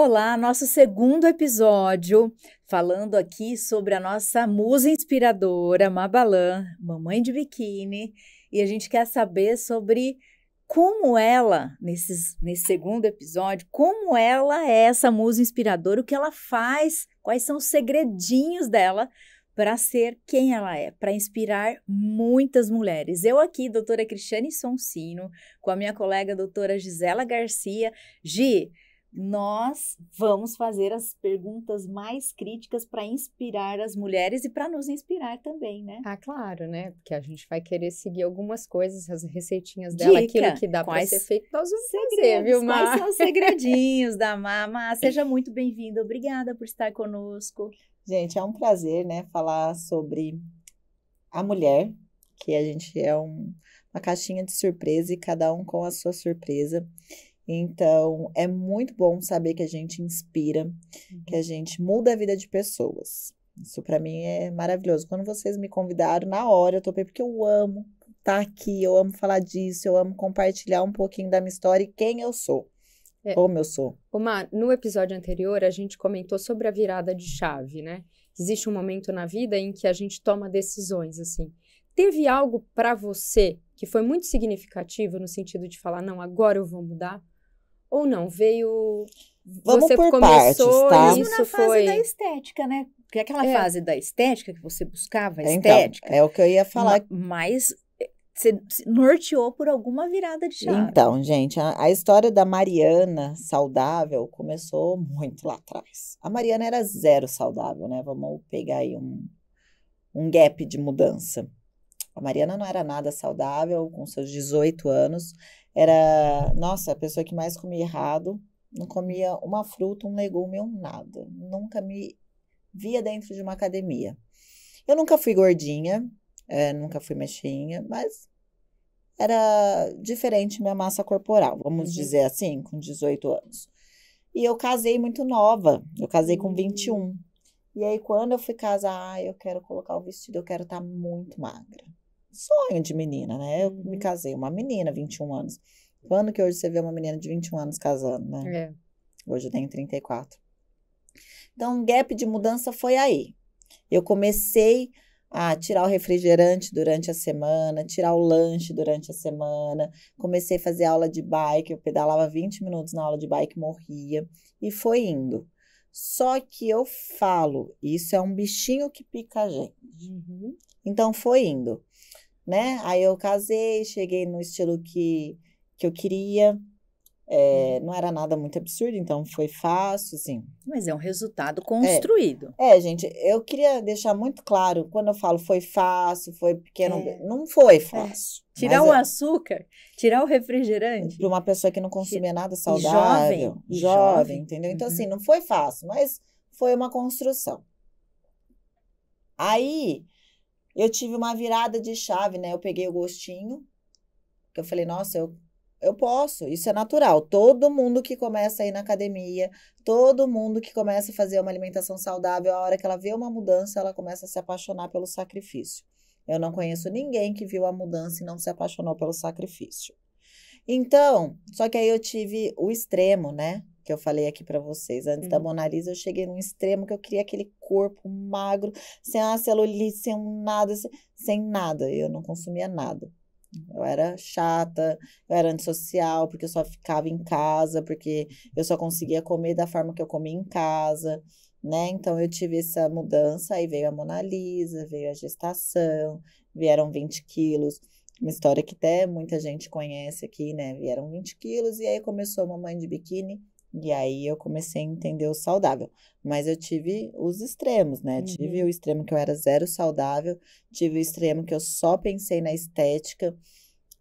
Olá, nosso segundo episódio, falando aqui sobre a nossa musa inspiradora, Mabalan, mamãe de biquíni, e a gente quer saber sobre como ela, nesse segundo episódio, como ela é essa musa inspiradora, o que ela faz, quais são os segredinhos dela para ser quem ela é, para inspirar muitas mulheres. Eu aqui, doutora Cristiane Sonsino, com a minha colega doutora Gisela Garcia. Gi, nós vamos fazer as perguntas mais críticas para inspirar as mulheres e para nos inspirar também, né? Ah, claro, né? Porque a gente vai querer seguir algumas coisas, as receitinhas dela, Dica, aquilo que dá para ser feito, nós vamos segredos, fazer, viu, Má? Quais são os segredinhos da mama. seja muito bem-vinda, obrigada por estar conosco. Gente, é um prazer, né, falar sobre a mulher, que a gente é um, uma caixinha de surpresa e cada um com a sua surpresa. Então, é muito bom saber que a gente inspira, que a uhum. gente muda a vida de pessoas. Isso para mim é maravilhoso. Quando vocês me convidaram, na hora eu topei, porque eu amo estar tá aqui, eu amo falar disso, eu amo compartilhar um pouquinho da minha história e quem eu sou. É, como eu sou. Omar, no episódio anterior a gente comentou sobre a virada de chave, né? Existe um momento na vida em que a gente toma decisões, assim. Teve algo para você que foi muito significativo no sentido de falar, não, agora eu vou mudar? ou não? Veio. Vamos você por começou, partes, tá? Isso na fase da estética, né? Porque aquela é. fase da estética que você buscava, então, estética. Então, é o que eu ia falar. Mas eh, você norteou por alguma virada de chave. Então, gente, a, a, história da Mariana saudável começou muito lá atrás. A Mariana era zero saudável, né? Vamos pegar aí um, um gap de mudança. A Mariana não era nada saudável, com seus 18 anos, era, nossa, a pessoa que mais comia errado, não comia uma fruta, um legume ou nada. Nunca me via dentro de uma academia. Eu nunca fui gordinha, é, nunca fui mexinha, mas era diferente minha massa corporal, vamos uhum. dizer assim, com 18 anos. E eu casei muito nova, eu casei com 21. Hum. E aí, quando eu fui casar, ah, eu quero colocar o vestido, eu quero estar tá muito magra sonho de menina, né? Eu me uhum. casei uma menina, 21 anos. Quando que hoje você vê uma menina de 21 anos casando, né? É. Hoje eu tenho 34. Então, um gap de mudança foi aí. Eu comecei a tirar o refrigerante durante a semana, tirar o lanche durante a semana. Comecei a fazer aula de bike, eu pedalava 20 minutos na aula de bike, morria. E foi indo. Só que eu falo, isso é um bichinho que pica a gente. Uhum. Então foi indo né? Aí eu casei, cheguei no estilo que, que eu queria. É, uhum. não era nada muito absurdo, então foi fácil, assim. Mas é um resultado é. construído. É, é gente, eu queria deixar muito claro, quando eu falo foi fácil, foi pequeno, é. não foi é. fácil. Tirar o é açúcar, tirar o refrigerante. Para uma pessoa que não consumia nada saudável. Jovem. Jovem, entendeu? Então, assim, uhum. assim, não foi fácil, mas foi uma construção. Aí, eu tive uma virada de chave, né? Eu peguei o gostinho, que eu falei, nossa, eu, eu posso, isso é natural. Todo mundo que começa a ir na academia, todo mundo que começa a fazer uma alimentação saudável, a hora que ela vê uma mudança, ela começa a se apaixonar pelo sacrifício. Eu não conheço ninguém que viu a mudança e não se apaixonou pelo sacrifício. Então, só que aí eu tive o extremo, né? que eu falei aqui para vocês. Antes uhum. da hum. Mona Lisa, eu cheguei num extremo que eu queria aquele corpo magro, sem a ah, celulite, sem um nada, sem, sem nada. Eu não consumia nada. Eu era chata, eu era antissocial, porque eu só ficava em casa, porque eu só conseguia comer da forma que eu comia em casa, né? Então eu tive essa mudança, aí veio a Mona Lisa, veio a gestação, vieram 20 quilos. Uma história que até muita gente conhece aqui, né? Vieram 20 quilos e aí começou a mamãe de biquíni e aí eu comecei a entender o saudável. Mas eu tive os extremos, né? Uhum. Tive o extremo que eu era zero saudável, tive o extremo que eu só pensei na estética.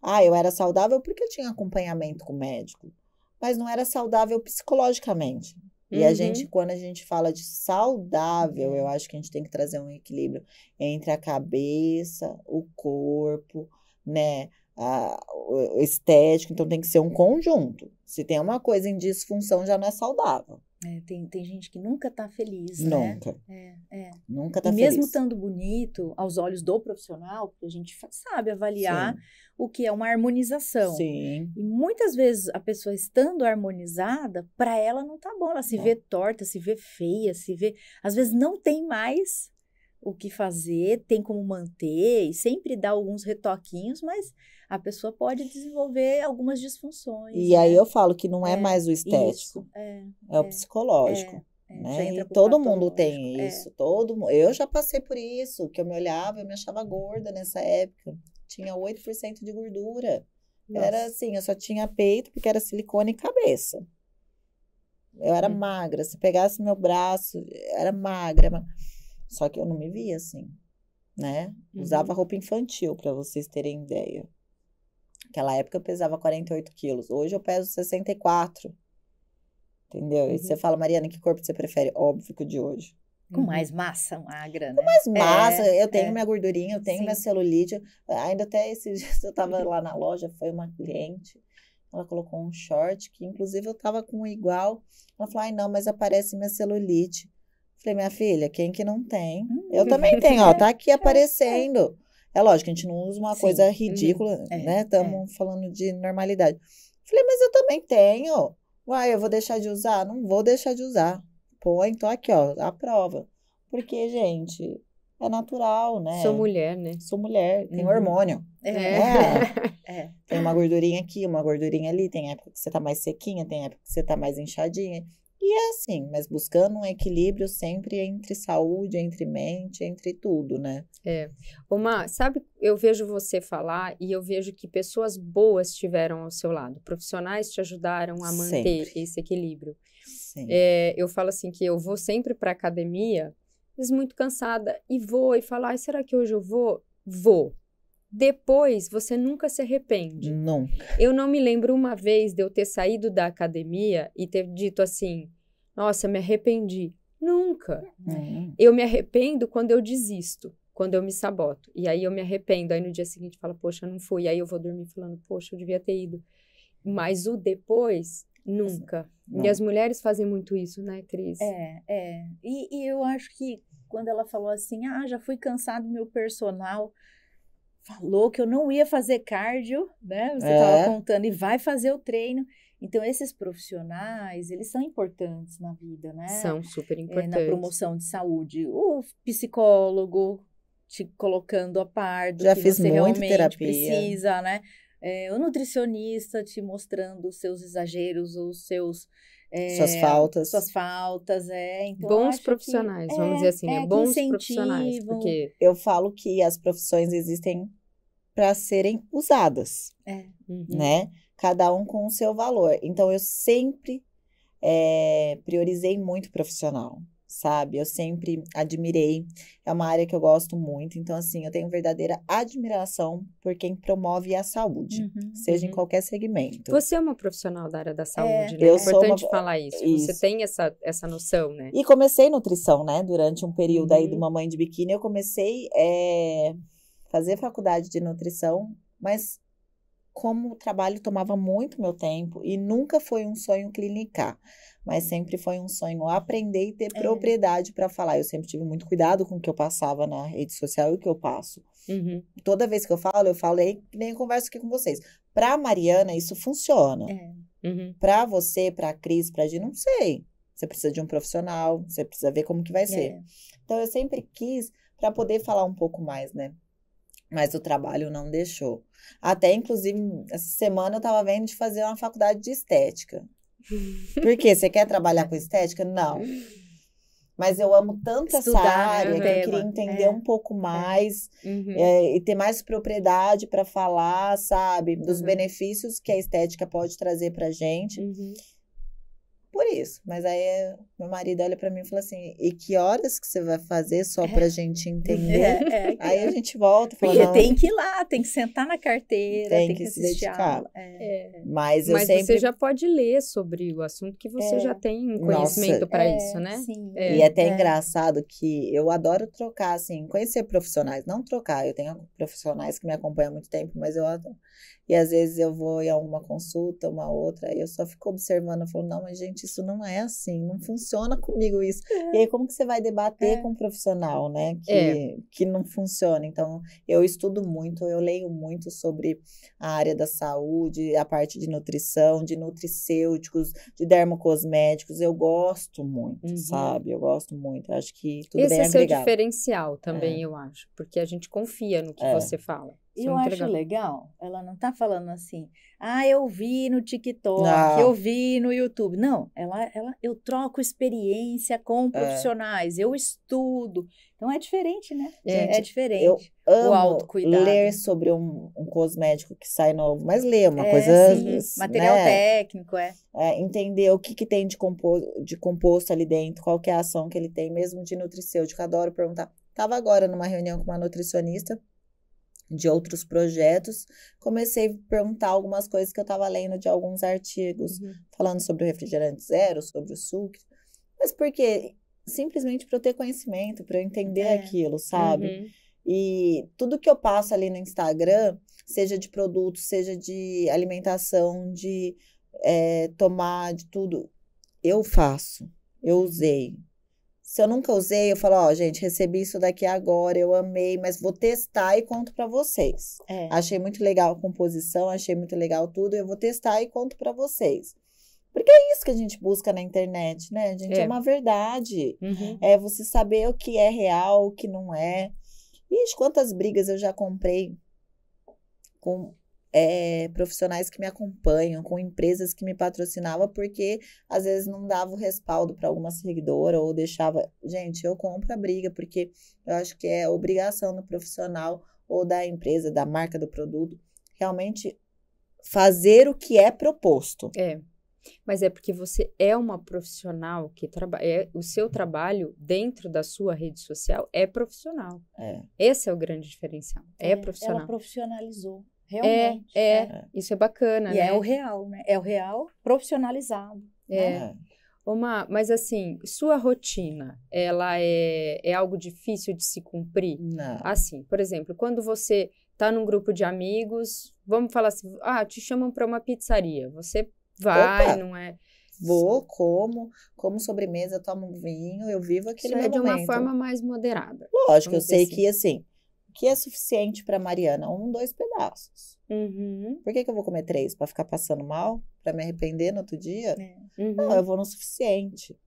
Ah, eu era saudável porque eu tinha acompanhamento com o médico, mas não era saudável psicologicamente. E uhum. a gente, uhum. quando a gente fala de saudável, eu uhum. acho que a gente tem que trazer um equilíbrio entre a cabeça, o corpo, né? a, o estético, então tem que ser um conjunto. Se tem uma coisa em disfunção, já não é saudável. É, tem, tem gente que nunca tá feliz, né? nunca. né? É, é. Nunca tá e mesmo estando bonito, aos olhos do profissional, porque a gente sabe avaliar Sim. o que é uma harmonização. Sim. E muitas vezes a pessoa estando harmonizada, para ela não tá bom. Ela se é. vê torta, se vê feia, se vê. Às vezes não tem mais o que fazer, tem como manter, e sempre dá alguns retoquinhos, mas a pessoa pode desenvolver algumas disfunções. E né? aí eu falo que não é, é mais o estético, é, é, o é, psicológico. É, é, né? E todo mundo tem isso, todo Eu já passei por isso, que eu me olhava, eu me achava gorda nessa época. Tinha 8% de gordura. Nossa. Era assim, eu só tinha peito porque era silicone e cabeça. Eu era hum. magra, se pegasse meu braço, era magra. Só que eu não me via assim, né? Uhum. Usava roupa infantil, para vocês terem ideia. Naquela época eu pesava 48 quilos, hoje eu peso 64. Entendeu? Uhum. E você uhum. fala, Mariana, que corpo você prefere? Óbvio que o de hoje. Com uhum. mais massa magra, né? Com mais é, massa. É, eu tenho é. minha gordurinha, eu tenho Sim. minha celulite. Ainda até esse dia eu tava lá na loja, foi uma cliente. Ela colocou um short, que inclusive eu tava com igual. Ela falou, ai não, mas aparece minha celulite. Falei, minha filha, quem que não tem? Hum. Eu também tenho, ó, tá aqui é. aparecendo. É lógico, a gente não usa uma Sim. coisa ridícula, uhum. é, né? Estamos é. falando de normalidade. Falei, mas eu também tenho. Uai, eu vou deixar de usar? Não vou deixar de usar. Pô, então aqui, ó, a prova. Porque, gente, é natural, né? Sou mulher, né? Sou mulher, tem uhum. hormônio. É. É. é. Tem uma gordurinha aqui, uma gordurinha ali, tem época que você tá mais sequinha, tem época que você tá mais inchadinha. E é assim, mas buscando um equilíbrio sempre entre saúde, entre mente, entre tudo, né? É. Uma, sabe, eu vejo você falar e eu vejo que pessoas boas estiveram ao seu lado, profissionais te ajudaram a manter sempre. esse equilíbrio. É, eu falo assim que eu vou sempre para academia, mas muito cansada e vou e falar, ah, será que hoje eu vou? Vou depois você nunca se arrepende. Nunca. Eu não me lembro uma vez de eu ter saído da academia e ter dito assim: nossa, me arrependi. Nunca. É. Eu me arrependo quando eu desisto, quando eu me saboto. E aí eu me arrependo. Aí no dia seguinte fala, poxa, não fui. Aí eu vou dormir falando, poxa, eu devia ter ido. Mas o depois, nunca. E as mulheres fazem muito isso, né, Cris? É, é. E, e eu acho que quando ela falou assim, ah, já fui cansado meu personal falou que eu não ia fazer cardio, né? Você estava é. contando, e vai fazer o treino. Então, esses profissionais, eles são importantes na vida, né? São super importantes. É, na promoção de saúde. O psicólogo te colocando a par do Já que fiz você realmente terapia. precisa, né? É, o nutricionista te mostrando os seus exageros, os seus... É, suas faltas. Suas faltas, é. Então, Bons profissionais, vamos é, dizer assim, né? É, Bons profissionais, porque... Eu falo que as profissões existem para serem usadas, é. uhum. né? Uhum cada um com o seu valor. Então, eu sempre é, priorizei muito profissional, sabe? Eu sempre admirei. É uma área que eu gosto muito. Então, assim, eu tenho verdadeira admiração por quem promove a saúde, uhum, seja uhum. em qualquer segmento. Você é uma profissional da área da é. saúde, é, né? Eu é importante uma... falar isso. isso. Você tem essa, essa noção, né? E comecei nutrição, né? Durante um período uhum. aí de uma uhum. mãe de biquíni, eu comecei a eh, é, fazer faculdade de nutrição, mas como o trabalho tomava muito meu tempo e nunca foi um sonho clinicar, mas uhum. sempre foi um sonho aprender e ter é. propriedade para falar. Eu sempre tive muito cuidado com o que eu passava na rede social e o que eu passo. Uhum. Toda vez que eu falo, eu falei, nem converso aqui com vocês. Para Mariana, isso funciona. É. Uhum. Para você, para a Cris, para Gi, não sei. Você precisa de um profissional, você precisa ver como que vai é. ser. Então eu sempre quis para poder falar um pouco mais, né? mas o trabalho não deixou. Até, inclusive, essa semana eu estava vendo de fazer uma faculdade de estética. Por quê? Você quer trabalhar com estética? Não. Mas eu amo tanto Estudar, essa né, área né? que eu queria entender é. um pouco é. mais é. Uhum. É, e ter mais propriedade para falar, sabe, dos uhum. benefícios que a estética pode trazer para gente. Uhum. Por isso. Mas aí é meu marido olha para mim e fala assim: e que horas que você vai fazer só é. pra gente entender? É, é, Aí a é. gente volta e fala. Porque tem que ir lá, tem que sentar na carteira, tem, tem que, que se dedicar. É. É. Mas, eu Mas sempre... você já pode ler sobre o assunto que você já tem conhecimento para isso, né? Sim. E até engraçado que eu adoro trocar, assim, conhecer profissionais, não trocar. Eu tenho profissionais que me acompanham há muito tempo, mas eu adoro. E às vezes eu vou em alguma consulta, uma outra, e eu só fico observando, eu falo, não, mas gente, isso não é assim, não funciona funciona comigo isso. É. E aí, como que você vai debater é. com um profissional, né? Que, é. que não funciona. Então, eu estudo muito, eu leio muito sobre a área da saúde, a parte de nutrição, de nutricêuticos, de dermocosméticos. Eu gosto muito, uhum. sabe? Eu gosto muito. acho que tudo Esse bem é agregado. Esse é seu diferencial também, é. eu acho. Porque a gente confia no que é. você fala eu acho legal. Ela não tá falando assim, ah, eu vi no TikTok, não. eu vi no YouTube. Não, ela, ela, eu troco experiência com é. profissionais, é. eu estudo. Então é diferente, né? É, é Gente, é diferente. Eu amo o autocuidado. ler sobre um, um cosmético que sai novo, mas ler uma é, coisa. Sim, material né? técnico, é. é. Entender o que, que tem de, compo de composto ali dentro, qual que é a ação que ele tem, mesmo de nutricêutico. Adoro perguntar. Tava agora numa reunião com uma nutricionista de outros projetos, comecei a perguntar algumas coisas que eu estava lendo de alguns artigos, uhum. falando sobre o refrigerante zero, sobre o sucre. Mas porque simplesmente para eu ter conhecimento, para eu entender é. aquilo, sabe? Uhum. E tudo que eu passo ali no Instagram, seja de produto, seja de alimentação, de é, tomar, de tudo, eu faço, eu uhum. usei, se eu nunca usei, eu falo, ó, oh, gente, recebi isso daqui agora, eu amei, mas vou testar e conto para vocês. É. Achei muito legal a composição, achei muito legal tudo, eu vou testar e conto para vocês. Porque é isso que a gente busca na internet, né, a gente? É, é uma verdade. Uhum. É você saber o que é real, o que não é. Ixi, quantas brigas eu já comprei com é, profissionais que me acompanham, com empresas que me patrocinavam, porque às vezes não dava o respaldo para alguma seguidora ou deixava. Gente, eu compro a briga, porque eu acho que é obrigação do profissional ou da empresa, da marca do produto, realmente fazer o que é proposto. É. Mas é porque você é uma profissional que trabalha. É, o seu trabalho dentro da sua rede social é profissional. É. Esse é o grande diferencial. É, é profissional. Ela profissionalizou. Realmente. É, é, é. isso é bacana, e né? é o real, né? É o real profissionalizado. É. Né? Uma, mas assim, sua rotina, ela é, é algo difícil de se cumprir? Não. Assim, por exemplo, quando você tá num grupo de amigos, vamos falar assim, ah, te chamam para uma pizzaria, você vai, Opa. não é? Vou, como, como sobremesa, tomo um vinho, eu vivo aquele Isso é de uma forma mais moderada. Lógico, eu sei assim. que assim, que é suficiente para Mariana? Um, dois pedaços. Uhum. Por que, que eu vou comer três? Para ficar passando mal? Para me arrepender no outro dia? É. Uhum. Não, eu vou no suficiente.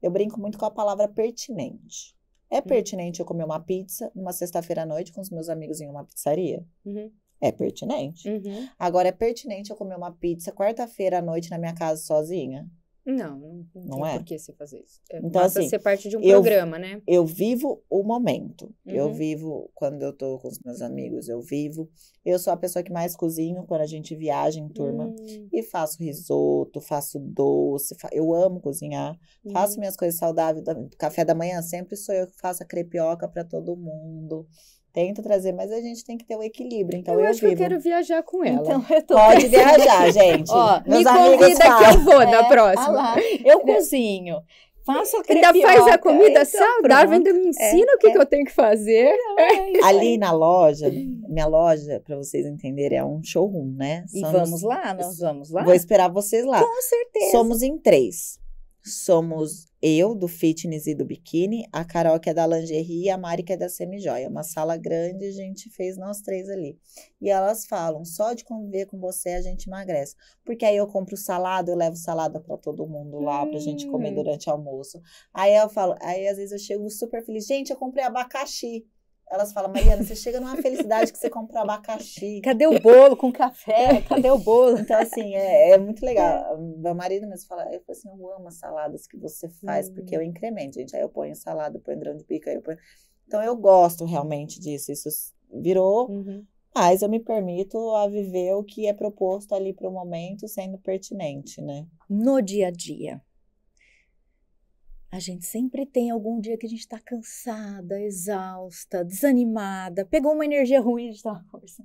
Eu brinco muito com a palavra pertinente. É uhum. pertinente uhum. eu comer uma pizza numa sexta-feira à noite com os meus amigos em uma pizzaria? Uhum. É pertinente. Uhum. Agora, é pertinente eu comer uma pizza quarta-feira à noite na minha casa sozinha? Não, não, não, não é? por que você fazer isso. É, então, assim, ser parte de um eu, programa, né? Eu vivo o momento. Uhum. Eu vivo quando eu tô com os meus amigos, eu vivo. Eu sou a pessoa que mais cozinho quando a gente viaja em turma. Uhum. E faço risoto, faço doce, fa... eu amo cozinhar. Uhum. Faço minhas coisas saudáveis. Café da manhã sempre sou eu que faço a crepioca para todo mundo. Tento trazer, mas a gente tem que ter o um equilíbrio. Então eu, eu acho vivo. que eu quero viajar com ela. Então eu tô Pode viajar, gente. Ó, Meus me convida que eu vou é, na próxima. eu cozinho. Faço a Ainda faz a comida então, saudável, ainda me é, ensina é, o que, é. que, eu tenho que fazer. Não, é Ali na loja, minha loja, para vocês entenderem, é um showroom, né? Somos, e vamos lá, nós vamos lá. Vou esperar vocês lá. Com certeza. Somos em três somos eu, do fitness e do biquíni, a Carol que é da lingerie e a Mari que é da semijoia. Uma sala grande, a gente fez nós três ali. E elas falam, só de conviver com você a gente emagrece. Porque aí eu compro salada, eu levo salada para todo mundo lá, hum. pra gente comer hum. durante o almoço. Aí eu falo, aí às vezes eu chego super feliz, gente, eu comprei abacaxi. Elas falam, Mariana, você chega numa felicidade que você compra abacaxi. Cadê o bolo com café? É. Cadê o bolo? Então, assim, é, é muito legal. É. Meu marido mesmo fala, eu assim, eu amo as saladas que você faz, hum. porque eu incremento, gente. Aí eu ponho salada, ponho grão de pica, aí eu ponho... Então, eu gosto realmente disso. Isso virou... Uhum. Mas eu me permito a viver o que é proposto ali para o momento, sendo pertinente, né? No dia a dia, a gente sempre tem algum dia que a gente está cansada, exausta, desanimada, pegou uma energia ruim de tal força,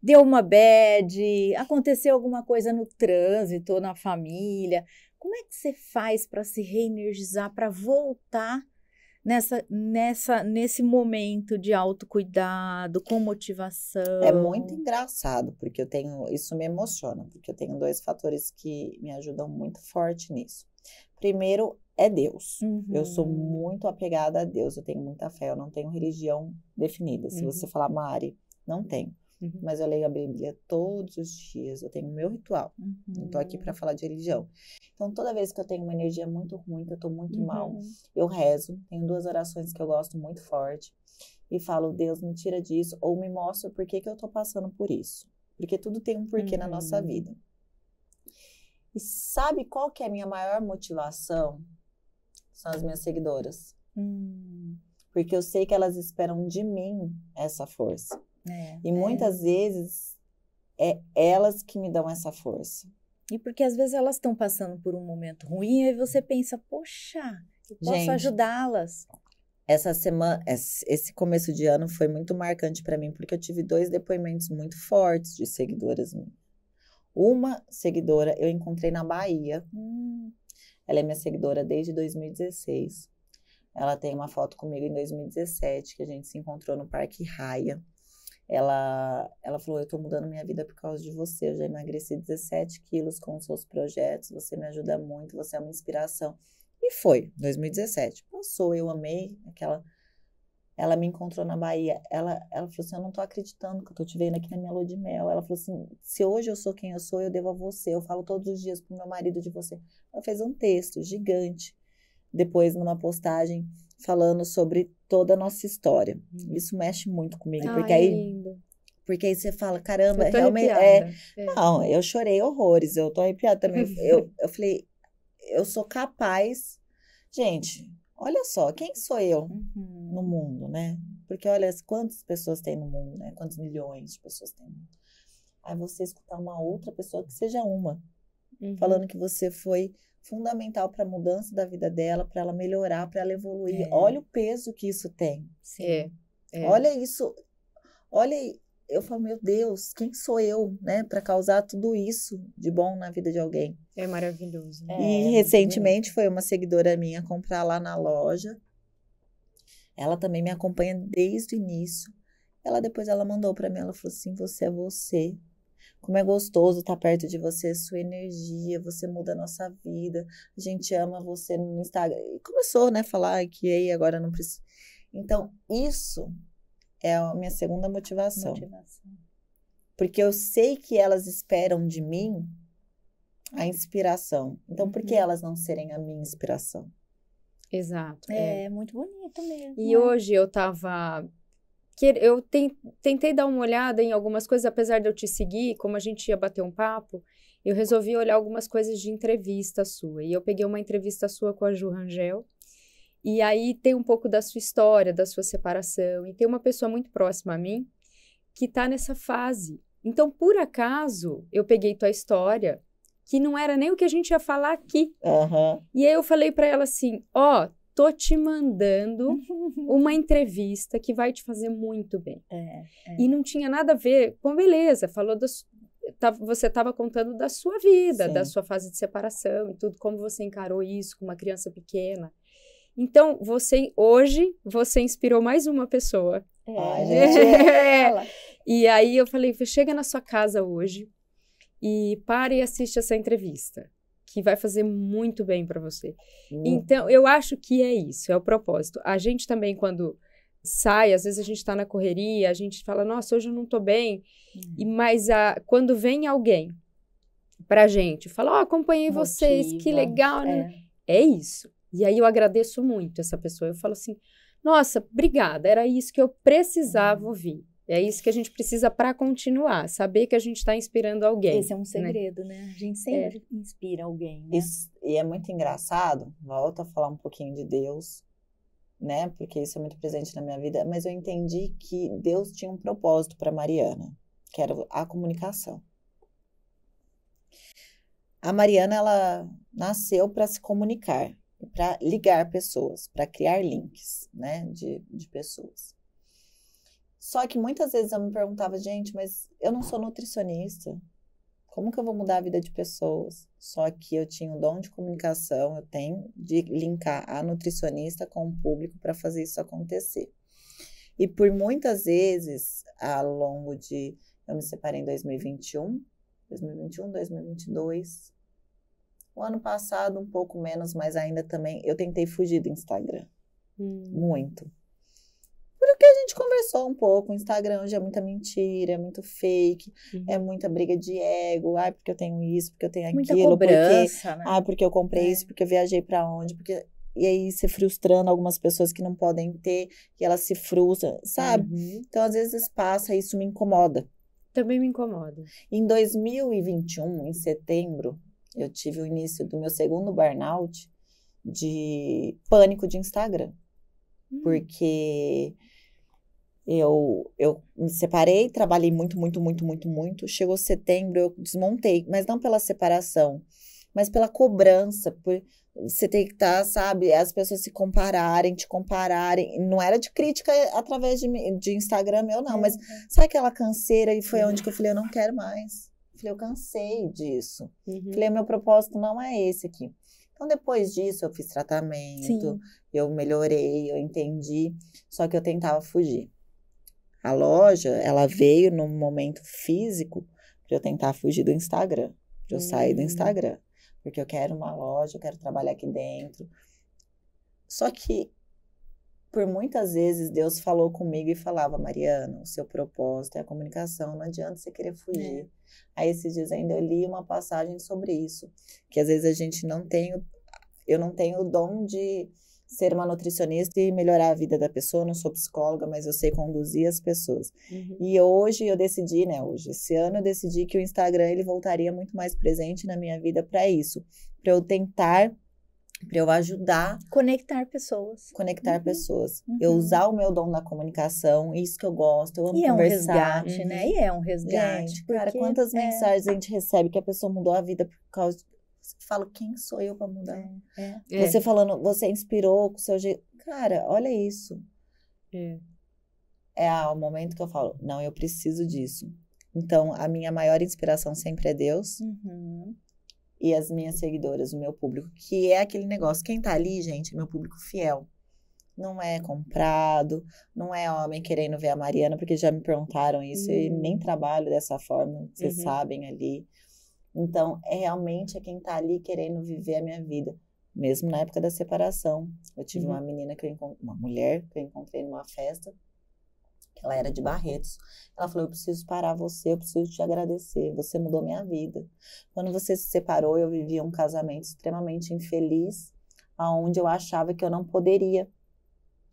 deu uma bad, aconteceu alguma coisa no trânsito ou na família. Como é que você faz para se reenergizar, para voltar nessa, nessa, nesse momento de autocuidado, com motivação? É muito engraçado, porque eu tenho. Isso me emociona, porque eu tenho dois fatores que me ajudam muito forte nisso. Primeiro é Deus. Uhum. Eu sou uhum. muito apegada a Deus, eu tenho muita fé, eu não tenho religião definida. Se você uhum. falar Mari, não tenho. Uhum. Mas eu leio a Bíblia todos os dias, eu tenho o meu ritual. Não estou aqui para uhum. falar de religião. Então, toda vez que eu tenho uma energia muito ruim, que eu estou muito mal, eu rezo. Tenho duas orações que eu gosto muito forte. E falo, Deus, me tira disso, ou me mostra por que que eu estou passando por isso. Porque tudo tem um porquê na nossa vida. E sabe qual que é a minha maior motivação são as minhas seguidoras. Hum. Porque eu sei que elas esperam de mim essa força. É, e é. muitas é. vezes é elas que me dão essa força. E porque às vezes elas estão passando por um momento ruim e você pensa, poxa, eu posso ajudá-las. Essa semana, esse começo de ano foi muito marcante para mim porque eu tive dois depoimentos muito fortes de seguidoras minhas. Uma seguidora eu encontrei na Bahia. Hum. Ela é minha seguidora desde 2016. Ela tem uma foto comigo em 2017, que a gente se encontrou no Parque Raia. Ela, ela falou: Eu estou mudando minha vida por causa de você. Eu já emagreci 17 quilos com os seus projetos. Você me ajuda muito, você é uma inspiração. E foi, 2017. Passou, eu amei aquela ela me encontrou na Bahia. Ela, ela falou assim: Eu não tô acreditando que eu tô te vendo aqui na minha lua de mel. Ela falou assim: Se hoje eu sou quem eu sou, eu devo a você. Eu falo todos os dias pro meu marido de você. Ela fez um texto gigante, depois numa postagem, falando sobre toda a nossa história. Hum. Isso mexe muito comigo, Ai, porque aí. Lindo. Porque aí você fala, caramba, realmente. É... é... Não, eu chorei horrores, eu tô arrepiada também. eu, eu falei, eu sou capaz. Gente, olha só, quem sou eu uhum. no mundo, né? Porque olha quantas pessoas tem no mundo, né? Quantos milhões de pessoas tem no mundo. Aí você escutar uma outra pessoa que seja uma, uhum. falando que você foi fundamental para a mudança da vida dela, para ela melhorar, para ela evoluir. É. Olha o peso que isso tem. É. é. Olha isso. Olha eu falo, meu Deus, quem sou eu, né, para causar tudo isso de bom na vida de alguém? É maravilhoso. Né? E é, é recentemente é foi uma seguidora minha comprar lá na loja. Ela também me acompanha desde o início. Ela depois ela mandou para mim, ela falou assim: "Você é você. Como é gostoso estar tá perto de você, sua energia, você muda a nossa vida. A gente ama você no Instagram". E começou, né, falar que aí agora não precisa. Então, isso é a minha segunda motivação. motivação. Porque eu sei que elas esperam de mim a inspiração. Então, uhum. por que uhum. elas não serem a minha inspiração? Exato. É, é. é muito bonito mesmo. E né? hoje eu tava. Eu tentei dar uma olhada em algumas coisas, apesar de eu te seguir, como a gente ia bater um papo, eu resolvi olhar algumas coisas de entrevista sua. E eu peguei uma entrevista sua com a Ju Rangel. E aí tem um pouco da sua história, da sua separação. E tem uma pessoa muito próxima a mim que está nessa fase. Então, por acaso, eu peguei tua história, que não era nem o que a gente ia falar aqui. Uhum. E aí eu falei para ela assim: ó, oh, tô te mandando uma entrevista que vai te fazer muito bem. É, é. E não tinha nada a ver com beleza, falou das, tá, você estava contando da sua vida, Sim. da sua fase de separação e tudo, como você encarou isso com uma criança pequena. Então, você hoje você inspirou mais uma pessoa. É, ah, gente, é, é. E aí eu falei, chega na sua casa hoje e para e assiste essa entrevista, que vai fazer muito bem para você. Hum. Então, eu acho que é isso, é o propósito. A gente também quando sai, às vezes a gente está na correria, a gente fala, nossa, hoje eu não estou bem. Hum. E mas a, ah, quando vem alguém pra gente, fala, ó, oh, acompanhei Motiva, vocês, que legal. Né? É. é isso. E aí eu agradeço muito essa pessoa. Eu falo assim: nossa, obrigada, era isso que eu precisava uhum. ouvir. É isso que a gente precisa para continuar, saber que a gente está inspirando alguém. Esse é um né? segredo, né? né? A gente é. sempre é. inspira alguém. Né? Isso, e é muito engraçado, volta a falar um pouquinho de Deus, né? Porque isso é muito presente na minha vida. Mas eu entendi que Deus tinha um propósito para Mariana, que era a comunicação. A Mariana, ela nasceu para se comunicar. É para ligar pessoas, para criar links né, de, de pessoas. Só que muitas vezes eu me perguntava, gente, mas eu não sou nutricionista, como que eu vou mudar a vida de pessoas? Só que eu tinha um dom de comunicação, eu tenho de linkar a nutricionista com o público para fazer isso acontecer. E por muitas vezes, ao longo de. Eu me separei em 2021, 2021, 2022, o ano passado, um pouco menos, mas ainda também eu tentei fugir do Instagram. Hum. Muito. Porque a gente conversou um pouco. O Instagram hoje é muita mentira, é muito fake, é muita briga de ego. Ai, porque eu tenho isso, porque eu tenho muita aquilo. Cobrança, porque, né? Ah, porque eu comprei é. isso, porque eu viajei para onde. Porque e aí se frustrando algumas pessoas que não podem ter e elas se frustram, sabe? Uhum. Então às vezes passa isso me incomoda. Também me incomoda. Em 2021, em setembro, eu tive o início do meu segundo burnout de pânico de Instagram. Hum. Porque eu, eu me separei, trabalhei muito, muito, muito, muito, muito. Chegou setembro, eu desmontei, mas não pela separação, mas pela cobrança, por você tem que estar, tá, sabe, as pessoas se compararem, te compararem. Não era de crítica através de, de Instagram eu não, mas uhum. sabe aquela canseira e foi uhum. onde que eu falei, eu não quero mais. Falei, eu cansei disso. Uhum. Falei, meu propósito não é esse aqui. Então, depois disso, eu fiz tratamento, Sim. eu melhorei, eu entendi, só que eu tentava fugir. A loja, ela veio num momento físico para eu tentar fugir do Instagram, para eu uhum. sair do hum. Instagram, porque eu quero uma loja, eu quero trabalhar aqui dentro. Só que por muitas vezes Deus falou comigo e falava, Mariana, o seu propósito é a comunicação, não adianta você querer é. fugir. É. Aí esses dias ainda eu li uma passagem sobre isso, que às vezes a gente não tem, eu não tenho o dom de ser uma nutricionista e melhorar a vida da pessoa, não sou psicóloga, mas eu sei conduzir as pessoas. Uhum. E hoje eu decidi, né, hoje, esse ano eu decidi que o Instagram ele voltaria muito mais presente na minha vida para isso, para eu tentar para eu ajudar. Conectar pessoas. Conectar uhum. pessoas. Uhum. Eu usar o meu dom da comunicação, isso que eu gosto, eu amo e conversar. é um resgate, né? uhum. né? E é um resgate. Gente, cara, quantas é... mensagens a gente recebe que a pessoa mudou a vida por causa... De... Falo fala, quem sou eu para mudar? É, é. É. Você falando, você inspirou com o seu jeito. Cara, olha isso. É. É ah, o momento que eu falo, não, eu preciso disso. Então, a minha maior inspiração sempre é Deus. Uhum e as minhas seguidoras, o meu público, que é aquele negócio. Quem tá ali, gente, é meu público fiel. Não é comprado, não é homem querendo ver a Mariana, porque já me perguntaram isso, uhum. e nem uhum. trabalho dessa forma, vocês uhum. sabem ali. Então, é realmente é quem tá ali querendo viver a minha vida. Mesmo na época da separação, eu tive uhum. uma menina que eu encontrei, uma mulher que eu encontrei numa festa, ela era de Barretos. Ela falou: Eu preciso parar você, eu preciso te agradecer. Você mudou minha vida. Quando você se separou, eu vivia um casamento extremamente infeliz, aonde eu achava que eu não poderia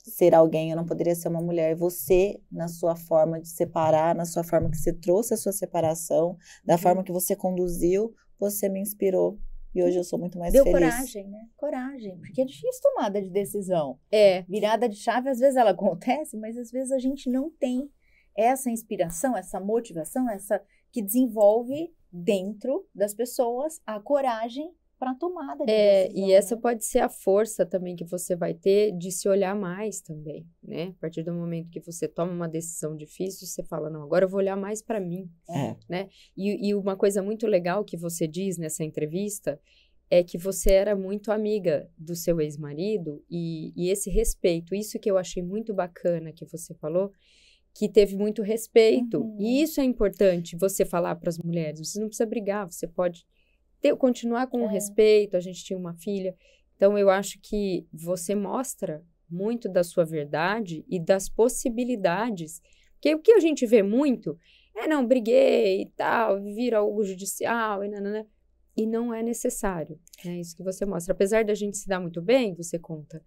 ser alguém, eu não poderia ser uma mulher. Você, na sua forma de separar, na sua forma que você trouxe a sua separação, da uhum. forma que você conduziu, você me inspirou e hoje eu sou muito mais Deu feliz. Deu coragem, né? Coragem. Porque é difícil tomada de decisão. É. Virada de chave, às vezes ela acontece, mas às vezes a gente não tem essa inspiração, essa motivação, essa que desenvolve dentro das pessoas a coragem para a tomada de é, decisão, E né? essa pode ser a força também que você vai ter de se olhar mais também, né? A partir do momento que você toma uma decisão difícil, você fala, não, agora eu vou olhar mais para mim, é. né? E, e uma coisa muito legal que você diz nessa entrevista é que você era muito amiga do seu ex-marido e, e esse respeito, isso que eu achei muito bacana que você falou, que teve muito respeito. Uhum. E isso é importante você falar para as mulheres. Você não precisa brigar, você pode ter, continuar com é. respeito. A gente tinha uma filha. Então, eu acho que você mostra muito da sua verdade e das possibilidades. Porque o que a gente vê muito é, não, briguei e tal, vira algo judicial e nanana. E não é necessário. É isso que você mostra. Apesar da gente se dar muito bem, você conta,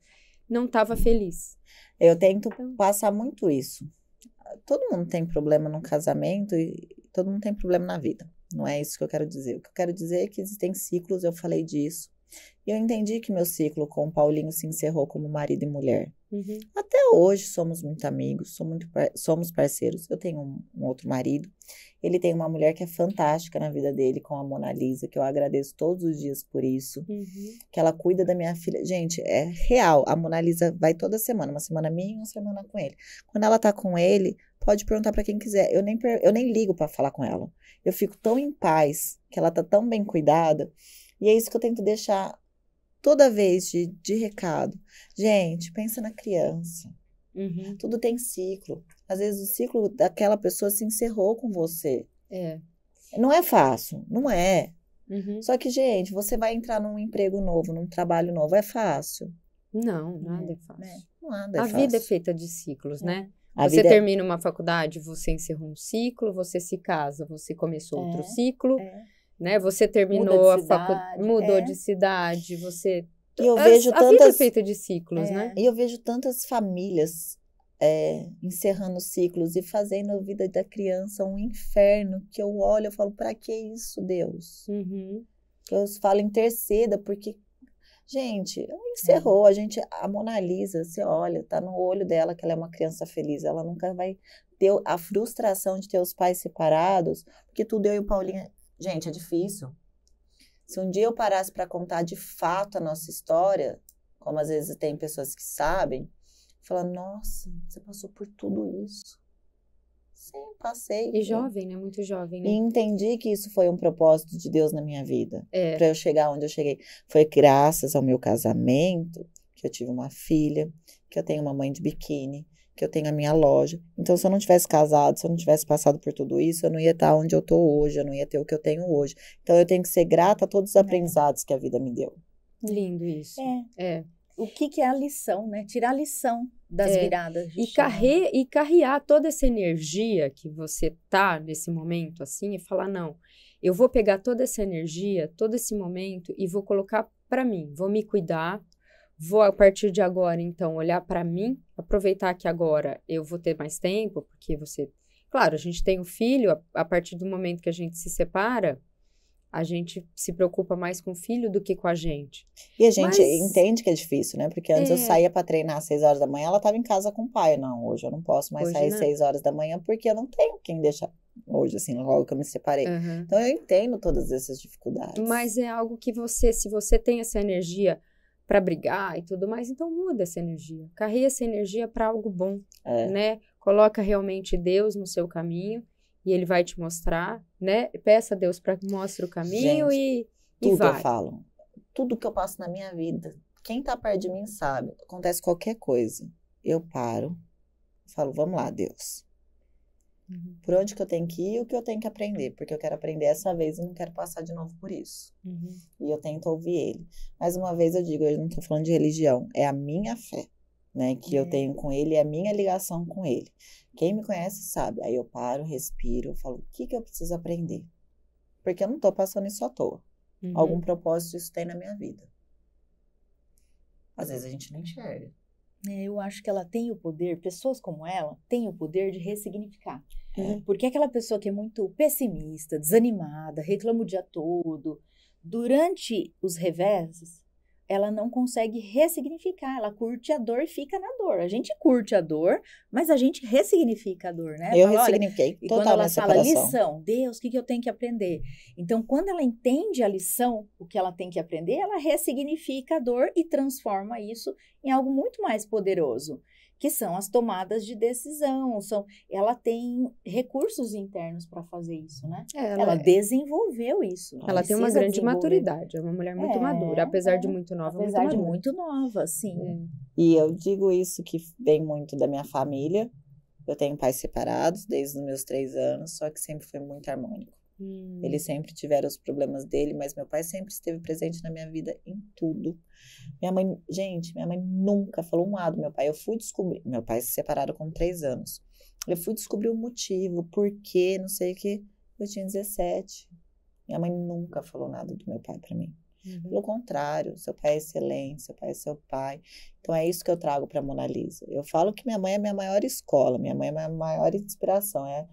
não estava feliz. Eu tento então, passar muito isso. Todo mundo tem problema no casamento e todo mundo tem problema na vida. Não é isso que eu quero dizer. O que eu quero dizer é que existem ciclos, eu falei disso, e eu entendi que meu ciclo com o Paulinho se encerrou como marido e mulher. Uhum. Até hoje somos muito amigos, somos, muito par somos parceiros. Eu tenho um, um, outro marido. Ele tem uma mulher que é fantástica na vida dele, com a Mona Lisa, que eu agradeço todos os dias por isso. Uhum. Que ela cuida da minha filha. Gente, é real. A Mona Lisa vai toda semana, uma semana minha e uma semana com ele. Quando ela tá com ele, pode perguntar para quem quiser. Eu nem, eu nem ligo para falar com ela. Eu fico tão em paz que ela tá tão bem cuidada e é isso que eu tento deixar toda vez de, de recado. Gente, pensa na criança. Uhum. Tudo tem ciclo. Às vezes o ciclo daquela pessoa se encerrou com você. É. Não é fácil, não é. Uhum. Só que, gente, você vai entrar num emprego novo, num trabalho novo, é fácil. Não, nada é, é fácil. Né? Nada é a fácil. vida é feita de ciclos, é. né? A você é termina uma faculdade, você encerrou um ciclo, você se casa, você começou é. outro ciclo. É né? Você terminou a faculdade, mudou é. de cidade, você e eu a, vejo tantas, a vida é feita de ciclos, né? é. né? E eu vejo tantas famílias é, encerrando ciclos e fazendo a vida da criança um inferno que eu olho eu falo, para que isso, Deus? Uhum. Eu falo interceda, porque, gente, uhum. encerrou, é. a gente, a Mona Lisa, você olha, tá no olho dela que ela é uma criança feliz, ela nunca vai ter a frustração de ter os pais separados, porque tu, eu e o Paulinho Gente, é difícil. Se um dia eu parasse para contar de fato a nossa história, como às vezes tem pessoas que sabem, falar, nossa, você passou por tudo isso. Sim, passei. E jovem, né? Muito jovem, né? E entendi que isso foi um propósito de Deus na minha vida. É. Para eu chegar onde eu cheguei. Foi graças ao meu casamento que eu tive uma filha, que eu tenho uma mãe de biquíni, que eu tenho a minha loja. Então, se eu não tivesse casado, se eu não tivesse passado por tudo isso, eu não ia estar onde eu estou hoje, eu não ia ter o que eu tenho hoje. Então, eu tenho que ser grata a todos os é. aprendizados que a vida me deu. Lindo isso. É. é. O que, que é a lição, né? Tirar a lição das é. viradas. E, carre, e carrear toda essa energia que você tá nesse momento, assim, e falar, não, eu vou pegar toda essa energia, todo esse momento e vou colocar para mim, vou me cuidar, Vou a partir de agora, então, olhar para mim, aproveitar que agora eu vou ter mais tempo, porque você. Claro, a gente tem um filho, a, a partir do momento que a gente se separa, a gente se preocupa mais com o filho do que com a gente. E a gente Mas... entende que é difícil, né? Porque antes é... eu saía para treinar às 6 horas da manhã, ela estava em casa com o pai. Não, hoje eu não posso mais hoje sair às 6 horas da manhã porque eu não tenho quem deixar. Hoje, assim, logo que eu me separei. Uhum. Então eu entendo todas essas dificuldades. Mas é algo que você, se você tem essa energia para brigar e tudo mais. Então muda essa energia, carrega essa energia para algo bom, é. né? Coloca realmente Deus no seu caminho e ele vai te mostrar, né? Peça a Deus para que mostre o caminho Gente, e tudo vai. eu falo, tudo que eu passo na minha vida, quem tá perto de mim sabe, acontece qualquer coisa, eu paro, falo, vamos lá, Deus. Uhum. Por onde que eu tenho que ir e o que eu tenho que aprender, porque eu quero aprender essa vez e não quero passar de novo por isso. Uhum. E eu tento ouvir ele. Mais uma vez eu digo, eu não estou falando de religião, é a minha fé, né, que é. eu tenho com ele, é a minha ligação com ele. Quem me conhece sabe. Aí eu paro, respiro, falo, o que que eu preciso aprender? Porque eu não estou passando isso à toa. Uhum. Algum propósito isso tem na minha vida. Às vezes a gente não enxerga. Né, eu acho que ela tem o poder, pessoas como ela têm o poder de ressignificar. É. Porque aquela pessoa que é muito pessimista, desanimada, reclama o dia todo, durante os reversos, ela não consegue ressignificar, ela curte a dor e fica na dor. A gente curte a dor, mas a gente ressignifica a dor, né? Eu ressignifiquei. Olha, e quando ela fala separação. lição, Deus, o que, que eu tenho que aprender? Então, quando ela entende a lição, o que ela tem que aprender, ela ressignifica a dor e transforma isso em algo muito mais poderoso que são as tomadas de decisão. São, ela tem recursos internos para fazer isso, né? É, ela, ela é. desenvolveu isso. Ela, tem uma grande maturidade, é uma mulher muito é, madura, apesar de é. muito nova. Apesar muito de muito nova, sim. É. E eu digo isso que vem muito da minha família. Eu tenho pais separados desde os meus três anos, só que sempre foi muito harmônico. Hum. Ele sempre tiveram os problemas dele, mas meu pai sempre esteve presente na minha vida em tudo. Minha mãe, gente, minha mãe nunca falou um lado. do meu pai. Eu fui descobrir. Meu pai se separaram com três anos. Eu fui descobrir o motivo, por quê, não sei o que. Eu tinha 17. Minha mãe nunca falou nada do meu pai para mim. Uhum. Pelo contrário, seu pai é excelente, seu pai é seu pai. Então é isso que eu trago para Mona Lisa. Eu falo que minha mãe é minha maior escola, minha mãe é minha maior inspiração. É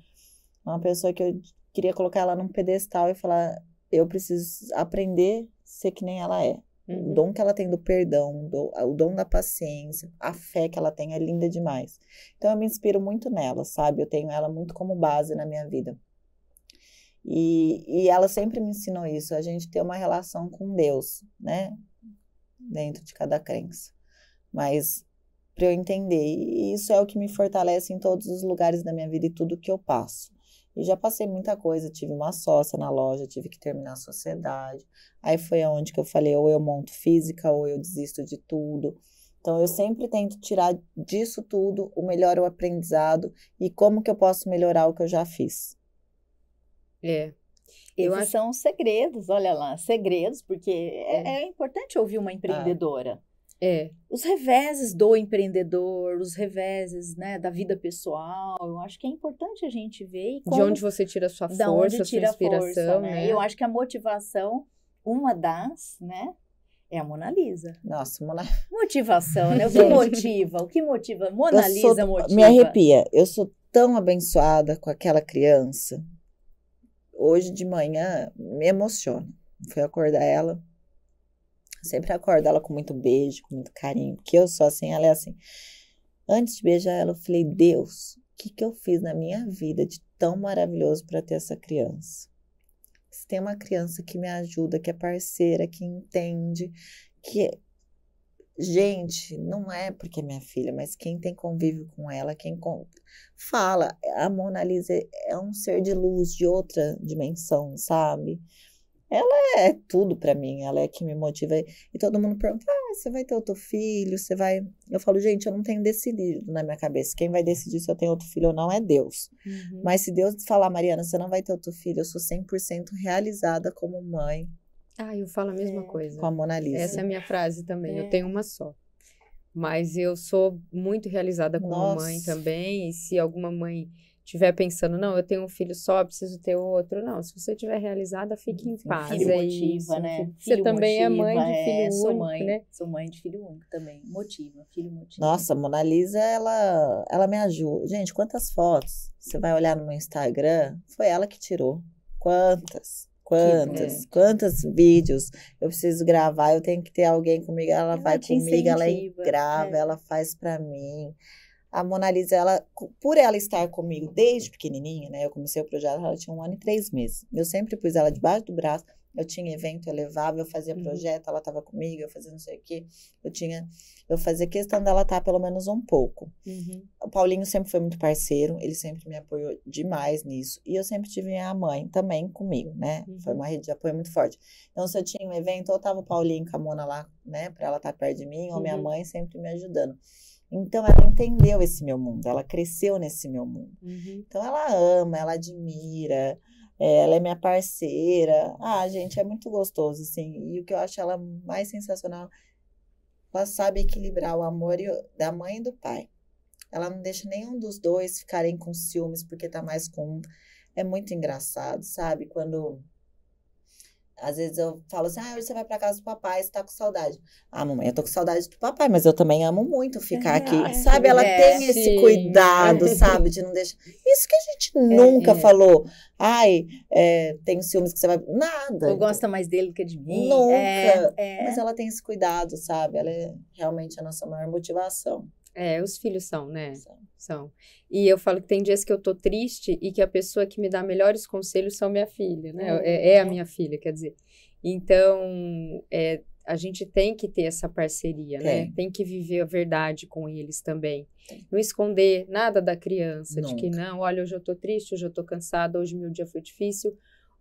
uma pessoa que eu queria colocar ela num pedestal e falar: eu preciso aprender a ser que nem ela é. Uhum. O dom que ela tem do perdão, do, o dom da paciência, a fé que ela tem é linda demais. Então eu me inspiro muito nela, sabe? Eu tenho ela muito como base na minha vida. E, e ela sempre me ensinou isso, a gente ter uma relação com Deus, né? Dentro de cada crença. Mas para eu entender, e isso é o que me fortalece em todos os lugares da minha vida e tudo que eu passo. E já passei muita coisa, tive uma sócia na loja, tive que terminar a sociedade. Aí foi aonde que eu falei, ou eu monto física, ou eu desisto de tudo. Então eu sempre tento tirar disso tudo o melhor o aprendizado e como que eu posso melhorar o que eu já fiz. É. Eu Esses acho... são segredos, olha lá, segredos, porque é, é, é importante ouvir uma é. empreendedora. Ah é. Os reveses do empreendedor, os reveses né, da vida pessoal, eu acho que é importante a gente ver. Como, de onde você tira a sua força, a sua inspiração. Força, né? Né? Eu acho que a motivação, uma das, né? É a Mona Lisa. Nossa, Mona... Motivação, né? O que motiva? O que motiva? Mona Lisa sou, motiva. Me arrepia. Eu sou tão abençoada com aquela criança. Hoje de manhã me emociona. Fui acordar ela Sempre acordo ela com muito beijo, com muito carinho, porque eu sou assim, ela é assim. Antes de beijar ela, eu falei: Deus, o que, que eu fiz na minha vida de tão maravilhoso para ter essa criança? Se tem uma criança que me ajuda, que é parceira, que entende, que. É gente, não é porque é minha filha, mas quem tem convívio com ela, quem con... fala, a Mona Lisa é um ser de luz de outra dimensão, sabe? Ela é tudo para mim, ela é que me motiva. E todo mundo pergunta: ah, você vai ter outro filho? Você vai. Eu falo, gente, eu não tenho decidido na minha cabeça. Quem vai decidir se eu tenho outro filho ou não é Deus. Uhum. Mas se Deus falar, Mariana, você não vai ter outro filho, eu sou 100% realizada como mãe. Ah, eu falo a mesma é. coisa. Com a Mona Lisa. Essa é a minha frase também. É. Eu tenho uma só. Mas eu sou muito realizada como Nossa. mãe também. E se alguma mãe estiver pensando, não, eu tenho um filho só, preciso ter outro. Não, se você estiver realizada, fique em paz. Filho é motiva, isso. né? Filho você também é mãe de é, filho é, único, sou mãe, né? Sou mãe de filho único também. Motiva, filho motiva. Nossa, Mona Lisa, ela, ela me ajuda. Gente, quantas fotos você vai olhar no meu Instagram? Foi ela que tirou. Quantas? Quantas, quantos vídeos eu preciso gravar, eu tenho que ter alguém comigo, ela, ela vai comigo, ela grava, é. ela faz para mim a Mona Lisa, ela, por ela estar comigo desde pequenininha, né? Eu comecei o projeto, ela tinha um ano e três meses. Eu sempre pus ela debaixo do braço. Eu tinha evento, eu levava, eu fazia uhum. projeto, ela estava comigo, eu fazia não sei o quê. Eu tinha, eu fazia questão dela estar tá pelo menos um pouco. Uhum. O Paulinho sempre foi muito parceiro, ele sempre me apoiou demais nisso. E eu sempre tive a mãe também comigo, né? Uhum. Foi uma rede de apoio muito forte. Então, se eu tinha um evento, ou tava o Paulinho com a Mona lá, né, para ela estar tá perto de mim, ou minha uhum. mãe sempre me ajudando. Então ela entendeu esse meu mundo, ela cresceu nesse meu mundo. Uhum. Então ela ama, ela admira, é, ela é minha parceira. Ah, gente, é muito gostoso, assim. E o que eu acho ela mais sensacional, ela sabe equilibrar o amor da mãe e do pai. Ela não deixa nenhum dos dois ficarem com ciúmes porque tá mais com um. É muito engraçado, sabe? Quando às vezes eu falo assim, ah, hoje você vai para casa do papai, você tá com saudade. Ah, mamãe, eu tô com saudade do papai, mas eu também amo muito ficar é, aqui. É, sabe, ela é, tem esse cuidado, sabe, de não deixar... Isso que a gente é, nunca é. falou. Ai, é, tenho ciúmes que você vai... Nada. Eu gosto mais dele do que de mim. Nunca. É, mas ela tem esse cuidado, sabe? Ela é realmente a nossa maior motivação. É, os filhos são, né? São. São. E eu falo que tem dias que eu tô triste e que a pessoa que me dá melhores conselhos são minha filha, né? Hum. É, é a minha filha, quer dizer. Então, é, a gente tem que ter essa parceria, né? tem. né? Tem que viver a verdade com eles também. Tem. Não esconder nada da criança, Nunca. de que não, olha, hoje eu tô triste, hoje eu tô cansada, hoje meu dia foi difícil,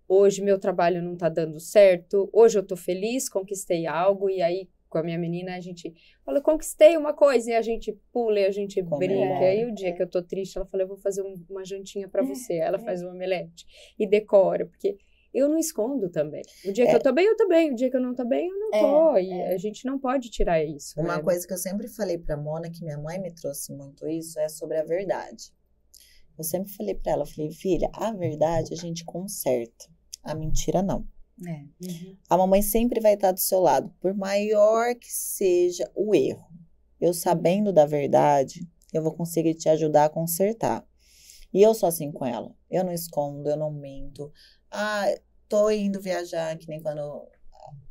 hoje meu trabalho não tá dando certo, hoje eu tô feliz, conquistei algo e aí com a minha menina, a gente fala, conquistei uma coisa, e a gente pula e a gente brinca. É, e o dia é. que eu tô triste, ela fala, eu vou fazer um, uma jantinha para é, você. Ela é. faz um omelete e decora, porque eu não escondo também. O dia é. que eu tô bem, eu tô bem. O dia que eu não tô bem, eu não é, tô. e é. a gente não pode tirar isso. Uma né? coisa que eu sempre falei pra Mona, que minha mãe me trouxe muito isso, é sobre a verdade. Eu sempre falei pra ela, eu falei, filha, a verdade a gente conserta. A mentira não. É. Uhum. A mamãe sempre vai estar do seu lado, por maior que seja o erro. Eu sabendo da verdade, eu vou conseguir te ajudar a consertar. E eu sou assim com ela. Eu não escondo, eu não minto. Ah, tô indo viajar, que nem quando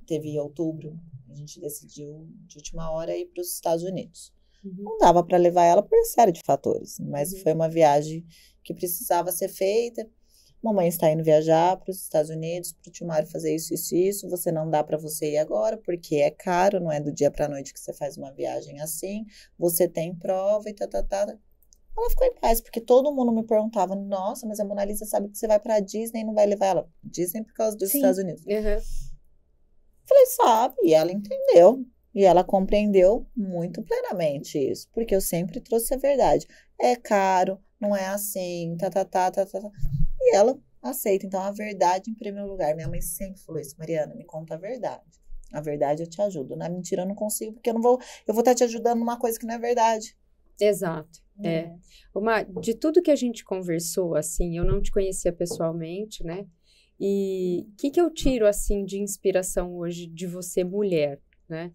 teve outubro, a gente decidiu de última hora ir para os Estados Unidos. Uhum. Não dava para levar ela por série de fatores, mas uhum. foi uma viagem que precisava ser feita. Mamãe está indo viajar para os Estados Unidos, para o tio Mário fazer isso, isso, isso. Você não dá para você ir agora, porque é caro, não é do dia para a noite que você faz uma viagem assim. Você tem prova e tá, tá, tá. Ela ficou em paz, porque todo mundo me perguntava: nossa, mas a Mona Lisa sabe que você vai para Disney e não vai levar ela. Disney por causa dos Sim. Estados Unidos. Uhum. Falei, sabe? E ela entendeu. E ela compreendeu muito plenamente isso, porque eu sempre trouxe a verdade. É caro, não é assim, tá, tá, tá, tá, tá. tá ela aceita. Então, a verdade em primeiro lugar. Minha mãe sempre falou isso, Mariana, me conta a verdade. A verdade eu te ajudo. Na mentira eu não consigo, porque eu não vou, eu vou estar tá te ajudando numa coisa que não é verdade. Exato. Hum. É. Uma, de tudo que a gente conversou, assim, eu não te conhecia pessoalmente, né? E o que, que eu tiro, assim, de inspiração hoje de você, mulher, né?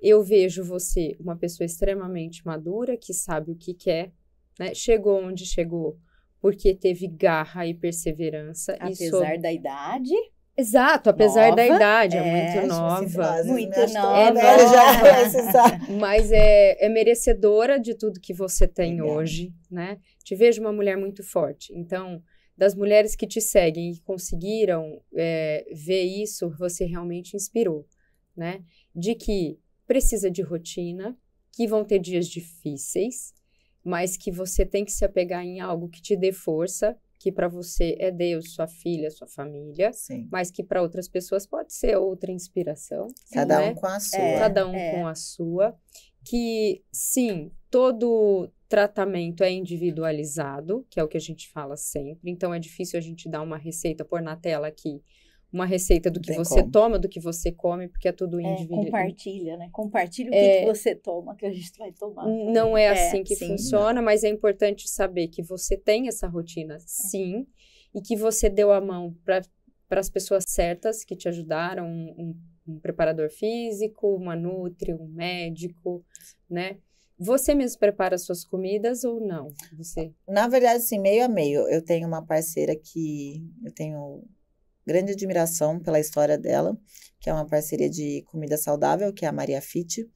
Eu vejo você uma pessoa extremamente madura, que sabe o que quer, é, né? Chegou onde chegou porque teve garra e perseverança. Apesar e da idade. Exato, apesar nova, da idade, é, é muito nova. Muito né? é nova. É nova. mas é, é merecedora de tudo que você tem Legal. hoje, né? Te vejo uma mulher muito forte. Então, das mulheres que te seguem e conseguiram é, ver isso, você realmente inspirou, né? De que precisa de rotina, que vão ter dias difíceis, mas que você tem que se apegar em algo que te dê força, que para você é Deus, sua filha, sua família, Sim. mas que para outras pessoas pode ser outra inspiração. Cada né? um com a é, sua. É, Cada um é. com a sua. Que sim, todo tratamento é individualizado, que é o que a gente fala sempre. Então é difícil a gente dar uma receita, pôr na tela aqui uma receita do que Tem você como. toma, do que você come, porque é tudo individual. É, compartilha, né? Compartilha o que, é, que, você toma, que a gente vai tomar. Também. Não é, é assim é, que sim, funciona, não. mas é importante saber que você tem essa rotina, é. sim, e que você deu a mão para as pessoas certas que te ajudaram, um, um, preparador físico, uma nutri, um médico, né? Você mesmo prepara suas comidas ou não? Você? Na verdade, sim, meio a meio. Eu tenho uma parceira que eu tenho grande admiração pela história dela, que é uma parceria de comida saudável, que é a Maria Fit.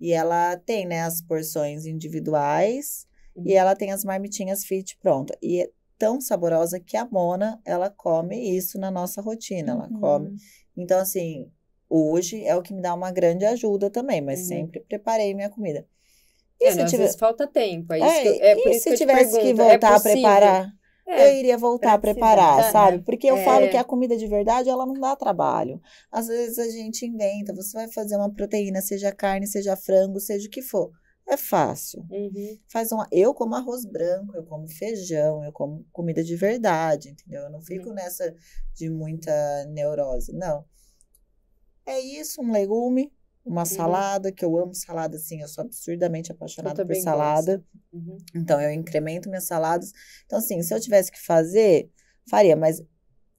E ela tem, né, as porções individuais uhum. e ela tem as marmitinhas fit pronta. E é tão saborosa que a Mona, ela come isso na nossa rotina, ela uhum. come. Então, assim, hoje é o que me dá uma grande ajuda também, mas uhum. sempre preparei minha comida. E é, se não, tiver... falta tempo, é, é, eu, é e se que tivesse pergunto, que é voltar é a preparar? é, eu iria voltar a preparar, sabe? Porque eu é. falo que a comida de verdade, ela não dá trabalho. Às vezes a gente inventa, você vai fazer uma proteína, seja carne, seja frango, seja o que for. É fácil. Uhum. Faz uma, eu como arroz branco, eu como feijão, eu como comida de verdade, entendeu? Eu não uhum. fico uhum. nessa de muita neurose, não. É isso, um legume, uma uhum. salada, que eu amo salada, assim, eu sou absurdamente apaixonada por salada. Uhum. Então, eu incremento minhas saladas. Então, assim, se eu tivesse que fazer, faria. Mas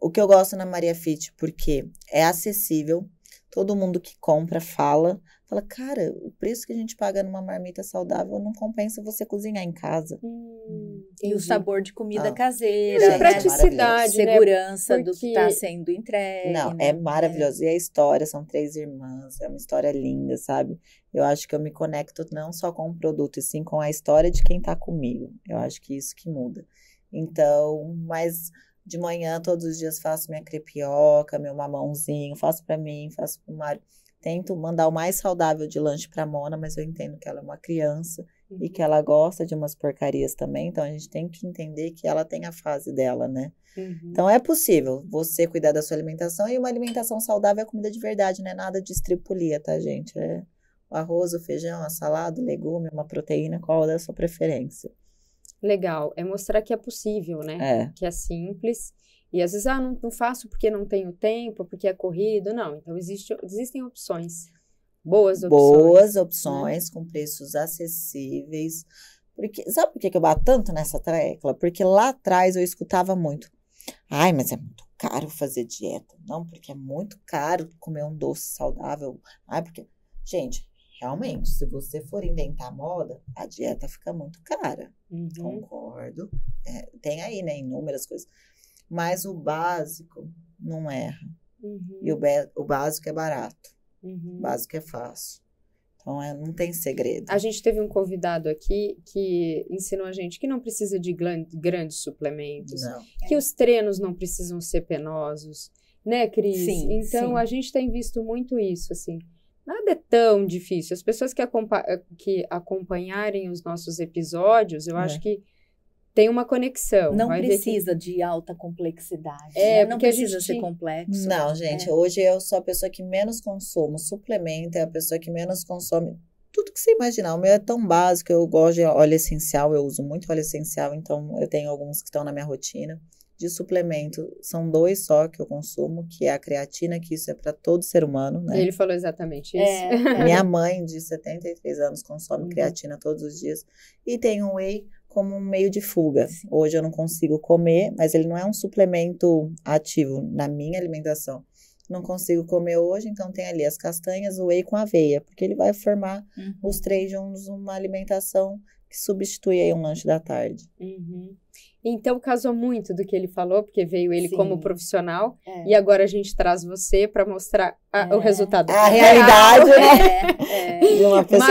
o que eu gosto na Maria Fit, porque é acessível, todo mundo que compra fala, fala, cara, o preço que a gente paga numa marmita saudável não compensa você cozinhar em casa. Uhum. Entendi. E o sabor de comida ah. caseira. a é, né? praticidade, né? segurança Porque... do que está sendo entregue. Não, né? é maravilhoso. É. E a história, são três irmãs, é uma história linda, sabe? Eu acho que eu me conecto não só com o produto, e sim com a história de quem está comigo. Eu acho que isso que muda. Então, mas de manhã, todos os dias, faço minha crepioca, meu mamãozinho, faço para mim, faço para o Mário. Tento mandar o mais saudável de lanche para a Mona, mas eu entendo que ela é uma criança e que ela gosta de umas porcarias também, então a gente tem que entender que ela tem a fase dela, né? Uhum. Então é possível você cuidar da sua alimentação e uma alimentação saudável é comida de verdade, não é nada de estripulia, tá, gente? É o arroz, o feijão, a salada, o legume, uma proteína, qual é a sua preferência? Legal, é mostrar que é possível, né? É. Que é simples. E às vezes, ah, não, não faço porque não tenho tempo, porque é corrido. Não, então existe, existem opções. Boas opções. Boas né? opções, com preços acessíveis. Porque, sabe por que eu bato tanto nessa tecla? Porque lá atrás eu escutava muito. Ai, mas é muito caro fazer dieta. Não, porque é muito caro comer um doce saudável. Ai, porque. Gente, realmente, se você for inventar moda, a dieta fica muito cara. Uhum. Concordo. É, tem aí, né, inúmeras coisas. Mas o básico não erra. Uhum. E o, o básico é barato. Uhum. básico é fácil. Então, é, não tem segredo. A gente teve um convidado aqui que ensinou a gente que não precisa de grandes suplementos, não. que é. os treinos não precisam ser penosos, né, Cris? Sim, então, sim. a gente tem visto muito isso, assim. Nada é tão difícil. As pessoas que, acompa que acompanharem os nossos episódios, eu é. acho que tem uma conexão. Não precisa que... de alta complexidade. É, né? não precisa gente... ser complexo. Não, né? gente, é. hoje eu sou a pessoa que menos consumo suplemento, é a pessoa que menos consome tudo que você imaginar. O meu é tão básico, eu gosto de óleo essencial, eu uso muito óleo essencial, então eu tenho alguns que estão na minha rotina. De suplemento, são dois só que eu consumo, que é a creatina, que isso é para todo ser humano, né? Ele falou exatamente isso. É. Minha mãe, de 73 anos, consome uhum. creatina todos os dias. E tem um whey como um meio de fuga. Sim. Hoje eu não consigo comer, mas ele não é um suplemento ativo na minha alimentação. Não consigo comer hoje, então tem ali as castanhas, o whey com aveia, porque ele vai formar uhum. os três juntos uma alimentação que substitui aí um lanche da tarde. Uhum. Então casou muito do que ele falou, porque veio ele Sim. como profissional é. e agora a gente traz você para mostrar a, é. o resultado. A realidade, né? É, é.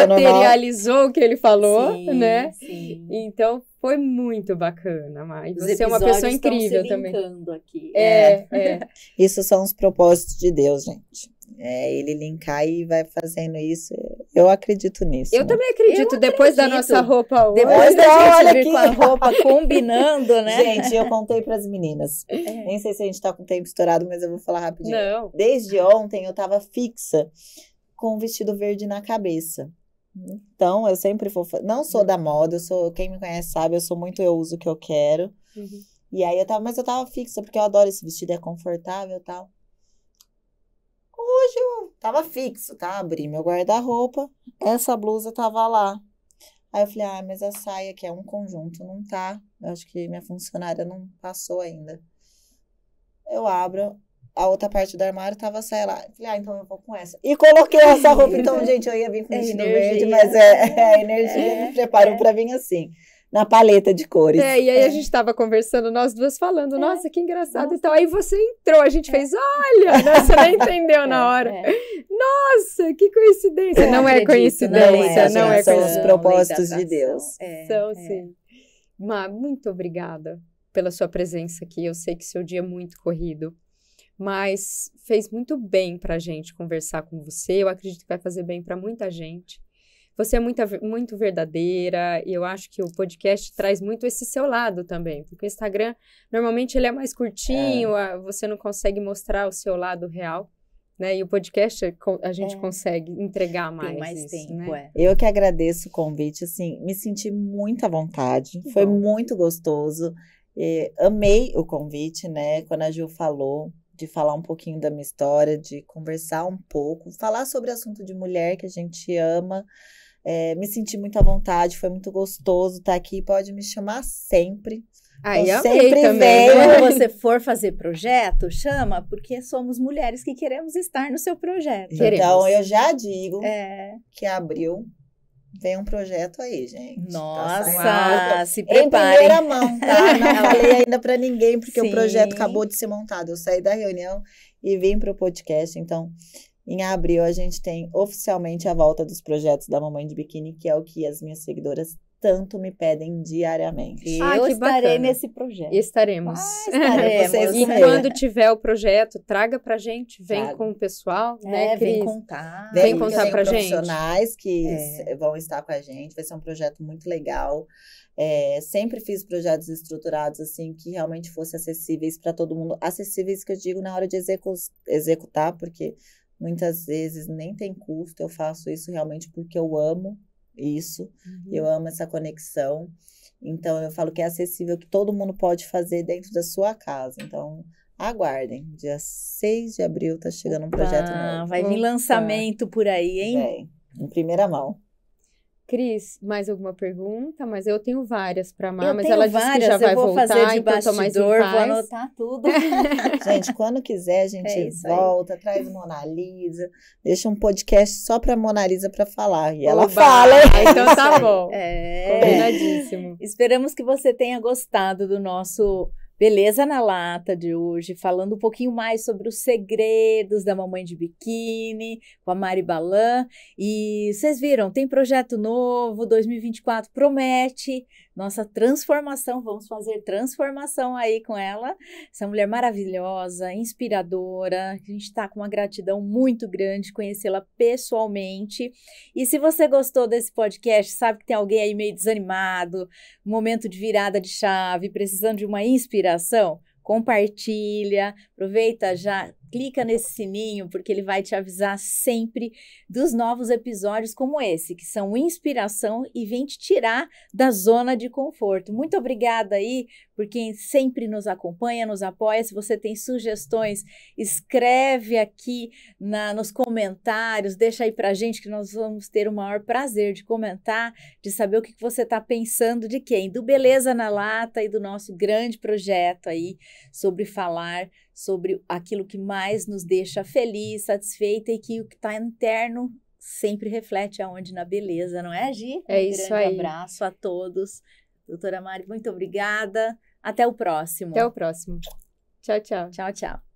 Materializou normal. o que ele falou, Sim, né? Sim. Então foi muito bacana, Mai. Você é uma pessoa incrível também. Aqui. É, é. é. Isso são os propósitos de Deus, gente. É, ele linkar e vai fazendo isso eu acredito nisso. Eu né? também acredito, eu depois acredito. da nossa roupa hoje. Depois da gente olha vir aqui. com a roupa combinando, né? Gente, eu contei para as meninas. É. Nem sei se a gente está com o tempo estourado, mas eu vou falar rapidinho. Não. Desde ontem eu estava fixa com um vestido verde na cabeça. Então, eu sempre vou. Não sou da moda, eu sou. Quem me conhece sabe, eu sou muito eu uso o que eu quero. Uhum. E aí eu tava, mas eu tava fixa, porque eu adoro esse vestido, é confortável e tal hoje eu tava fixo, tá? Abri meu guarda-roupa, essa blusa tava lá. Aí eu falei, ah, mas a saia que é um conjunto, não tá. Eu acho que minha funcionária não passou ainda. Eu abro, a outra parte do armário tava a saia lá. Eu falei, ah, então eu vou com essa. E coloquei essa roupa. Então, gente, eu ia vir com vestido é verde, mas é, é a energia é, me preparou é. pra vir assim na paleta de cores. É, e aí é. a gente estava conversando, nós duas falando, é. nossa, que engraçado. Nossa. Então aí você entrou, a gente é. fez, olha, né, você não entendeu na é, hora. É. Nossa, que coincidência. não é coincidência, não é, não São os propósitos de Deus. São, sim. Mas muito obrigada pela sua presença aqui. Eu sei que seu dia é muito corrido, mas fez muito bem para a gente conversar com você. Eu acredito que vai fazer bem para muita gente. Você é muito, muito verdadeira e eu acho que o podcast traz muito esse seu lado também, porque o Instagram normalmente ele é mais curtinho, é. você não consegue mostrar o seu lado real. Né? E o podcast a gente é. consegue entregar mais. Tem mais isso, tempo, né? é. Eu que agradeço o convite, assim, me senti muito à vontade, que foi bom. muito gostoso. E, amei o convite, né? Quando a Gil falou de falar um pouquinho da minha história, de conversar um pouco, falar sobre assunto de mulher que a gente ama. É, me senti muito à vontade, foi muito gostoso estar tá aqui. Pode me chamar sempre. Aí eu sempre também. Né? Veio. Quando você for fazer projeto, chama, porque somos mulheres que queremos estar no seu projeto. Então, queremos. eu já digo é. que abriu Vem um projeto aí, gente. Tá Nossa, tá se preparem. Em primeira mão, tá? Não falei ainda para ninguém, porque Sim. o projeto acabou de ser montado. Eu saí da reunião e vim para o podcast. Então, em abril, a gente tem oficialmente a volta dos projetos da Mamãe de Biquíni, que é o que as minhas seguidoras tanto me pedem diariamente. Ah, eu que estarei bacana. nesse projeto. Estaremos. Ah, estaremos. e quando tiver o projeto, traga pra gente, vem com o pessoal, é, né? Vem contar. Vem, vem contar pra gente. profissionais que é. vão estar com a gente, vai ser um projeto muito legal. É, sempre fiz projetos estruturados assim que realmente fossem acessíveis para todo mundo, acessíveis que eu digo na hora de execu executar, porque Muitas vezes nem tem custo, eu faço isso realmente porque eu amo isso, uhum. eu amo essa conexão. Então eu falo que é acessível, que todo mundo pode fazer dentro da sua casa. Então aguardem, dia 6 de abril tá chegando um projeto Opa, novo. Vai vir lançamento por aí, hein? em primeira mão. Cris, mais alguma pergunta? Mas eu tenho várias para Mar, mas ela várias, disse que já vai vou voltar. Fazer de então bastidor, mais vou anotar tudo. gente, quando quiser, a gente é volta, aí. traz Mona Lisa, deixa um podcast só para Mona Lisa para falar. E Oba, ela fala. Ah, então tá bom. É. Combinadíssimo. Esperamos que você tenha gostado do nosso Beleza na Lata de hoje, falando um pouquinho mais sobre os segredos da mamãe de biquíni, com a Mari Balan. E vocês viram, tem projeto novo, 2024 promete nossa transformação. Vamos fazer transformação aí com ela. Essa mulher maravilhosa, inspiradora. A gente está com uma gratidão muito grande conhecê-la pessoalmente. E se você gostou desse podcast, sabe que tem alguém aí meio desanimado, momento de virada de chave, precisando de uma inspiração? Compartilha, aproveita já, clica nesse sininho porque ele vai te avisar sempre dos novos episódios como esse, que são inspiração e vem te tirar da zona de conforto. Muito obrigada aí por quem sempre nos acompanha, nos apoia. Se você tem sugestões, escreve aqui na, nos comentários, deixa aí pra gente que nós vamos ter o maior prazer de comentar, de saber o que você está pensando de quem, do Beleza na Lata e do nosso grande projeto aí sobre falar sobre aquilo que mais nos deixa feliz, satisfeita e que o que está interno sempre reflete aonde na beleza, não é, Gi? É um isso grande aí. abraço a todos. Doutora Mari, muito obrigada. Até o próximo. Até o próximo. Tchau, tchau. Tchau, tchau.